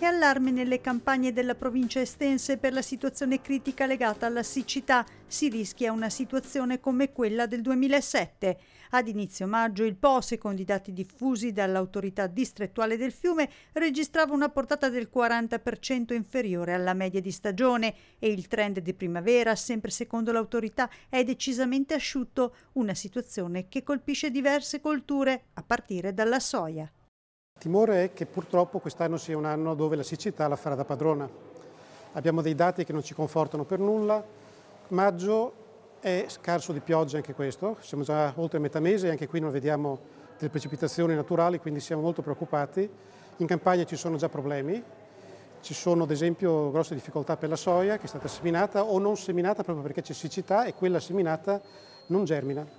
e allarme nelle campagne della provincia estense per la situazione critica legata alla siccità. Si rischia una situazione come quella del 2007. Ad inizio maggio il Po, secondo i dati diffusi dall'autorità distrettuale del fiume, registrava una portata del 40% inferiore alla media di stagione e il trend di primavera, sempre secondo l'autorità, è decisamente asciutto, una situazione che colpisce diverse colture, a partire dalla soia. Il timore è che purtroppo quest'anno sia un anno dove la siccità la farà da padrona. Abbiamo dei dati che non ci confortano per nulla. Maggio è scarso di pioggia anche questo, siamo già oltre metà mese e anche qui non vediamo delle precipitazioni naturali, quindi siamo molto preoccupati. In campagna ci sono già problemi, ci sono ad esempio grosse difficoltà per la soia che è stata seminata o non seminata proprio perché c'è siccità e quella seminata non germina.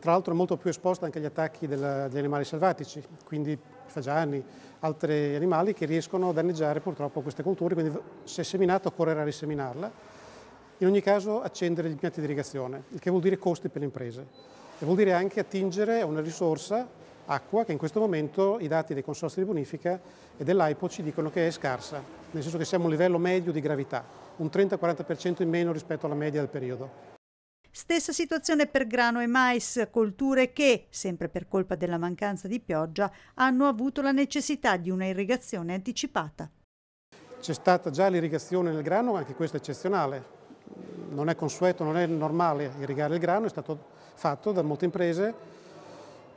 Tra l'altro è molto più esposta anche agli attacchi della, degli animali selvatici, quindi fagiani, altri animali che riescono a danneggiare purtroppo queste colture, quindi se seminata occorrerà riseminarla. In ogni caso accendere gli impianti di irrigazione, il che vuol dire costi per le imprese e vuol dire anche attingere a una risorsa, acqua, che in questo momento i dati dei consorsi di bonifica e dell'AIPO ci dicono che è scarsa, nel senso che siamo a un livello medio di gravità, un 30-40% in meno rispetto alla media del periodo. Stessa situazione per grano e mais, colture che, sempre per colpa della mancanza di pioggia, hanno avuto la necessità di una irrigazione anticipata. C'è stata già l'irrigazione nel grano, anche questo è eccezionale. Non è consueto, non è normale irrigare il grano, è stato fatto da molte imprese.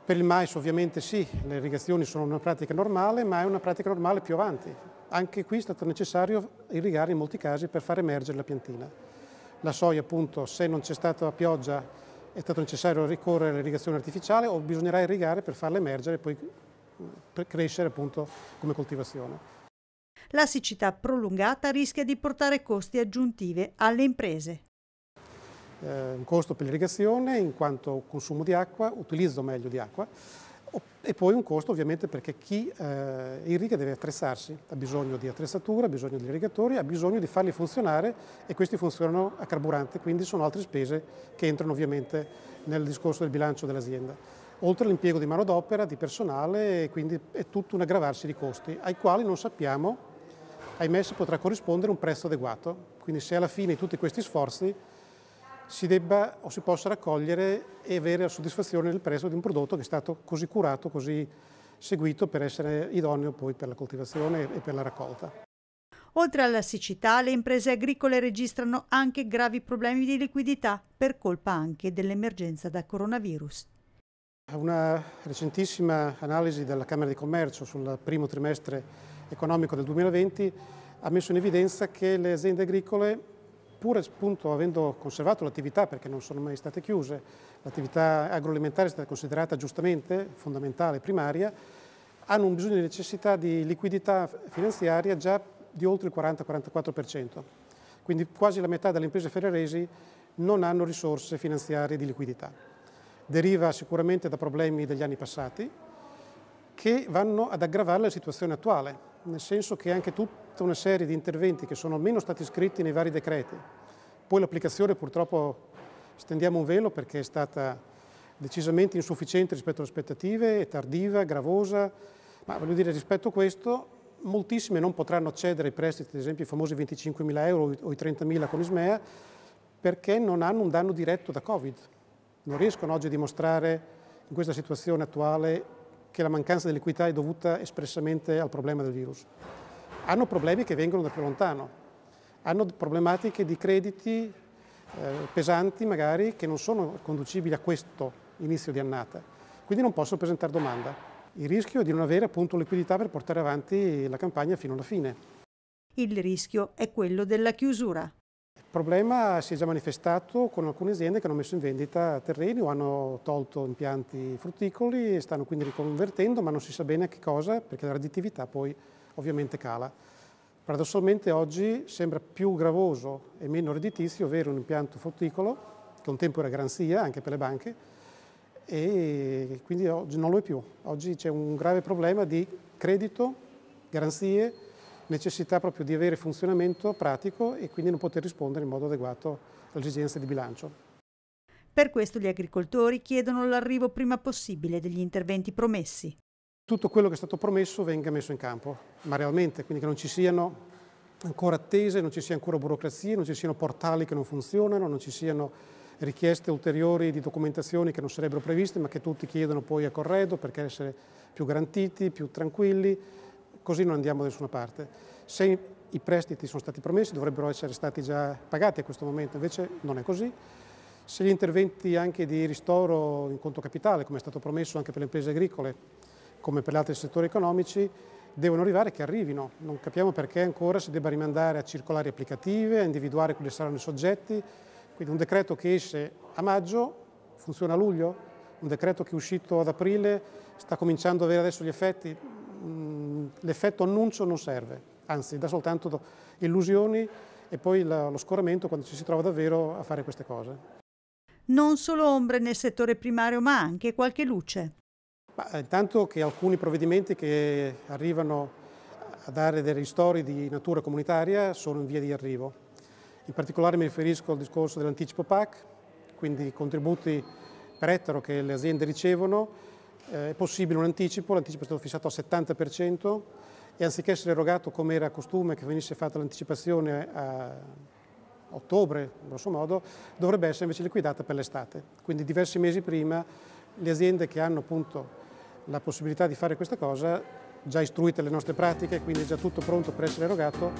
Per il mais ovviamente sì, le irrigazioni sono una pratica normale, ma è una pratica normale più avanti. Anche qui è stato necessario irrigare in molti casi per far emergere la piantina la soia appunto se non c'è stata pioggia è stato necessario ricorrere all'irrigazione artificiale o bisognerà irrigare per farla emergere e poi crescere appunto come coltivazione. La siccità prolungata rischia di portare costi aggiuntivi alle imprese. Eh, un costo per l'irrigazione in quanto consumo di acqua, utilizzo meglio di acqua, e poi un costo ovviamente perché chi eh, irriga deve attrezzarsi, ha bisogno di attrezzatura, ha bisogno di irrigatori, ha bisogno di farli funzionare e questi funzionano a carburante, quindi sono altre spese che entrano ovviamente nel discorso del bilancio dell'azienda. Oltre all'impiego di manodopera, di personale, quindi è tutto un aggravarsi di costi, ai quali non sappiamo, ahimè, se potrà corrispondere un prezzo adeguato. Quindi se alla fine tutti questi sforzi si debba o si possa raccogliere e avere la soddisfazione del prezzo di un prodotto che è stato così curato, così seguito per essere idoneo poi per la coltivazione e per la raccolta. Oltre alla siccità, le imprese agricole registrano anche gravi problemi di liquidità per colpa anche dell'emergenza da coronavirus. Una recentissima analisi della Camera di Commercio sul primo trimestre economico del 2020 ha messo in evidenza che le aziende agricole pur appunto, avendo conservato l'attività, perché non sono mai state chiuse, l'attività agroalimentare è stata considerata giustamente fondamentale, primaria, hanno un bisogno di necessità di liquidità finanziaria già di oltre il 40-44%. Quindi quasi la metà delle imprese ferraresi non hanno risorse finanziarie di liquidità. Deriva sicuramente da problemi degli anni passati, che vanno ad aggravare la situazione attuale, nel senso che anche tutta una serie di interventi che sono almeno stati scritti nei vari decreti, poi l'applicazione purtroppo stendiamo un velo perché è stata decisamente insufficiente rispetto alle aspettative, tardiva, gravosa, ma voglio dire rispetto a questo moltissime non potranno accedere ai prestiti, ad esempio i famosi 25.000 euro o i 30.000 con Ismea, perché non hanno un danno diretto da Covid. Non riescono oggi a dimostrare in questa situazione attuale che la mancanza dell'equità è dovuta espressamente al problema del virus. Hanno problemi che vengono da più lontano, hanno problematiche di crediti eh, pesanti magari che non sono conducibili a questo inizio di annata, quindi non possono presentare domanda. Il rischio è di non avere appunto liquidità per portare avanti la campagna fino alla fine. Il rischio è quello della chiusura. Il problema si è già manifestato con alcune aziende che hanno messo in vendita terreni o hanno tolto impianti frutticoli e stanno quindi riconvertendo, ma non si sa bene a che cosa, perché la redditività poi ovviamente cala. Paradossalmente oggi sembra più gravoso e meno redditizio avere un impianto frutticolo, che un tempo era garanzia anche per le banche, e quindi oggi non lo è più. Oggi c'è un grave problema di credito, garanzie, necessità proprio di avere funzionamento pratico e quindi non poter rispondere in modo adeguato alle esigenze di bilancio. Per questo gli agricoltori chiedono l'arrivo prima possibile degli interventi promessi. Tutto quello che è stato promesso venga messo in campo, ma realmente, quindi che non ci siano ancora attese, non ci sia ancora burocrazia, non ci siano portali che non funzionano, non ci siano richieste ulteriori di documentazioni che non sarebbero previste ma che tutti chiedono poi a corredo perché essere più garantiti, più tranquilli così non andiamo da nessuna parte. Se i prestiti sono stati promessi dovrebbero essere stati già pagati a questo momento, invece non è così. Se gli interventi anche di ristoro in conto capitale, come è stato promesso anche per le imprese agricole, come per gli altri settori economici, devono arrivare che arrivino. Non capiamo perché ancora si debba rimandare a circolari applicative, a individuare quali saranno i soggetti. Quindi un decreto che esce a maggio funziona a luglio, un decreto che è uscito ad aprile sta cominciando ad avere adesso gli effetti, l'effetto annuncio non serve, anzi dà soltanto illusioni e poi la, lo scoramento quando ci si trova davvero a fare queste cose. Non solo ombre nel settore primario, ma anche qualche luce. Ma, eh, intanto che alcuni provvedimenti che arrivano a dare dei ristori di natura comunitaria sono in via di arrivo. In particolare mi riferisco al discorso dell'anticipo PAC, quindi i contributi per ettaro che le aziende ricevono eh, è possibile un anticipo, l'anticipo è stato fissato al 70% e anziché essere erogato come era costume che venisse fatta l'anticipazione a ottobre, grosso modo, dovrebbe essere invece liquidata per l'estate. Quindi diversi mesi prima le aziende che hanno appunto la possibilità di fare questa cosa, già istruite le nostre pratiche, quindi è già tutto pronto per essere erogato,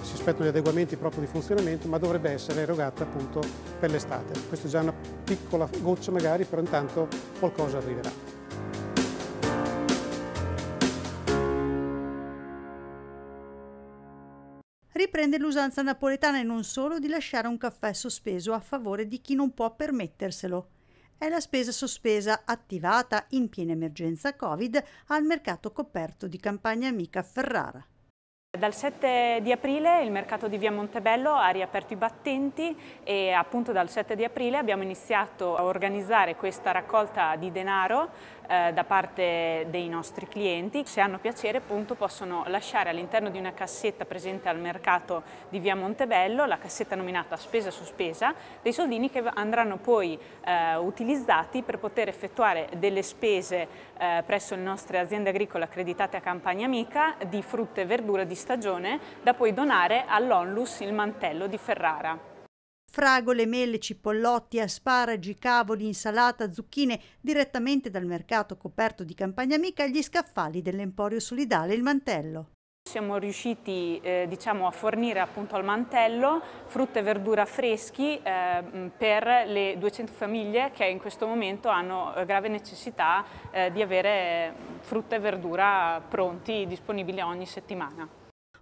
si aspettano gli adeguamenti proprio di funzionamento, ma dovrebbe essere erogata appunto per l'estate. Questa è già una piccola goccia magari, però intanto qualcosa arriverà. riprende l'usanza napoletana e non solo di lasciare un caffè sospeso a favore di chi non può permetterselo. È la spesa sospesa attivata in piena emergenza Covid al mercato coperto di campagna amica Ferrara. Dal 7 di aprile il mercato di via Montebello ha riaperto i battenti e appunto dal 7 di aprile abbiamo iniziato a organizzare questa raccolta di denaro eh, da parte dei nostri clienti. Se hanno piacere appunto possono lasciare all'interno di una cassetta presente al mercato di via Montebello, la cassetta nominata spesa su spesa, dei soldini che andranno poi eh, utilizzati per poter effettuare delle spese eh, presso le nostre aziende agricole accreditate a Campagna Amica di frutta e verdura di stagione da poi donare all'Onlus il mantello di Ferrara. Fragole, mele, cipollotti, asparagi, cavoli, insalata, zucchine direttamente dal mercato coperto di campagna amica agli scaffali dell'Emporio Solidale il mantello. Siamo riusciti eh, diciamo, a fornire appunto al mantello frutta e verdura freschi eh, per le 200 famiglie che in questo momento hanno eh, grave necessità eh, di avere frutta e verdura pronti, disponibili ogni settimana.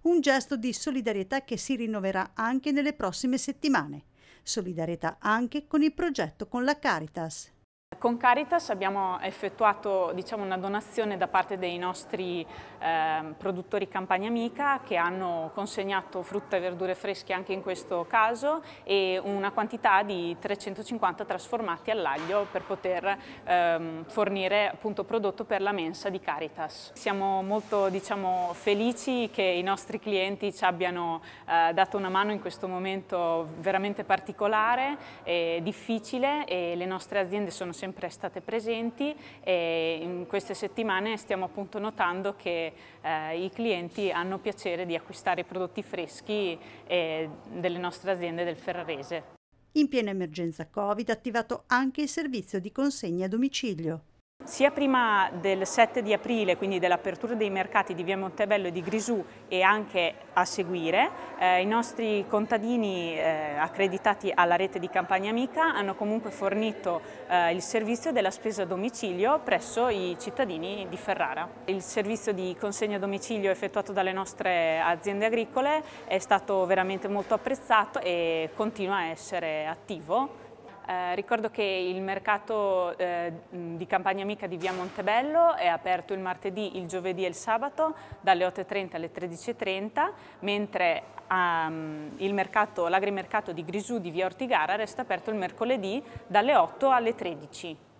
Un gesto di solidarietà che si rinnoverà anche nelle prossime settimane solidarietà anche con il progetto con la Caritas. Con Caritas abbiamo effettuato diciamo, una donazione da parte dei nostri eh, produttori Campagna Amica che hanno consegnato frutta e verdure fresche anche in questo caso e una quantità di 350 trasformati all'aglio per poter eh, fornire appunto, prodotto per la mensa di Caritas. Siamo molto diciamo, felici che i nostri clienti ci abbiano eh, dato una mano in questo momento veramente particolare e difficile e le nostre aziende sono sempre state presenti e in queste settimane stiamo appunto notando che eh, i clienti hanno piacere di acquistare i prodotti freschi eh, delle nostre aziende del Ferrarese. In piena emergenza Covid ha attivato anche il servizio di consegna a domicilio. Sia prima del 7 di aprile, quindi dell'apertura dei mercati di Via Montebello e di Grisù e anche a seguire, eh, i nostri contadini eh, accreditati alla rete di Campagna Amica hanno comunque fornito eh, il servizio della spesa a domicilio presso i cittadini di Ferrara. Il servizio di consegna a domicilio effettuato dalle nostre aziende agricole è stato veramente molto apprezzato e continua a essere attivo eh, ricordo che il mercato eh, di Campagna Amica di Via Montebello è aperto il martedì, il giovedì e il sabato dalle 8.30 alle 13.30, mentre um, il mercato, l'agrimercato di Grisù di Via Ortigara resta aperto il mercoledì dalle 8 alle 13.